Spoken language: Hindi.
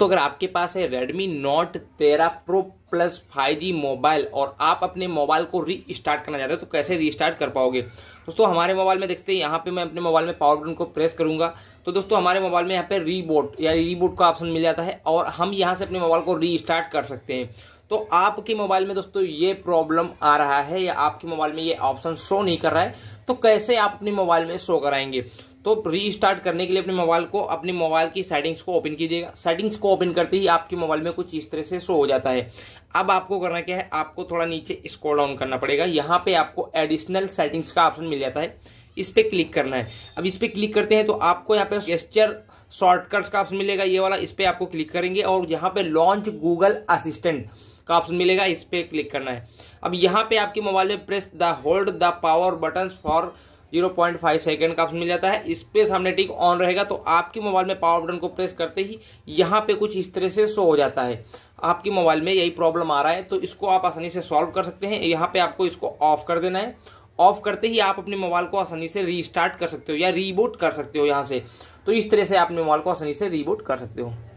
दोस्तों अगर आपके पास है Redmi Note 13 Pro plus 5G mobile और आप अपने मोबाइल को री स्टार्ट करना चाहते हो तो कैसे री स्टार्ट कर पाओगे दोस्तों हमारे मोबाइल में देखते हैं यहाँ पे मैं अपने मोबाइल में पावर बटन को प्रेस करूंगा तो दोस्तों हमारे मोबाइल में यहाँ पे रीबोट या रीबोट का ऑप्शन मिल जाता है और हम यहाँ से अपने मोबाइल को री स्टार्ट कर सकते हैं तो आपके मोबाइल में दोस्तों ये प्रॉब्लम आ रहा है या आपके मोबाइल में ये ऑप्शन शो नहीं कर रहा है तो कैसे आप अपने मोबाइल में शो कराएंगे तो रीस्टार्ट करने के लिए अपने मोबाइल को अपने मोबाइल की सेटिंग्स को ओपन कीजिएगा सेटिंग्स को ओपन करते ही आपके मोबाइल में कुछ इस तरह से शो हो जाता है अब आपको करना क्या है आपको थोड़ा नीचे स्क्रॉल डाउन करना पड़ेगा यहाँ पे आपको एडिशनल सेटिंग्स का ऑप्शन मिल जाता है इस पर क्लिक करना है अब इस पर क्लिक करते हैं तो आपको यहाँ पे गेस्चर शॉर्टकट्स का ऑप्शन मिलेगा ये वाला इस पर आपको क्लिक करेंगे और यहाँ पे लॉन्च गूगल असिस्टेंट का ऑप्शन मिलेगा इस पे क्लिक करना है अब यहाँ पे आपके मोबाइल में press the hold the power button for zero point five second का ऑप्शन मिल जाता है इस पर सामने टिक ऑन रहेगा तो आपके मोबाइल में पावर बटन को प्रेस करते ही यहाँ पे कुछ इस तरह से शो हो जाता है आपके मोबाइल में यही प्रॉब्लम आ रहा है तो इसको आप आसानी से सॉल्व कर सकते हैं यहाँ पे आपको इसको ऑफ कर देना है ऑफ करते ही आप अपने मोबाइल को आसानी से रीस्टार्ट कर सकते हो या रीबूट कर सकते हो यहाँ से तो इस तरह से आप अपने मोबाइल को आसानी से रीबूट कर सकते हो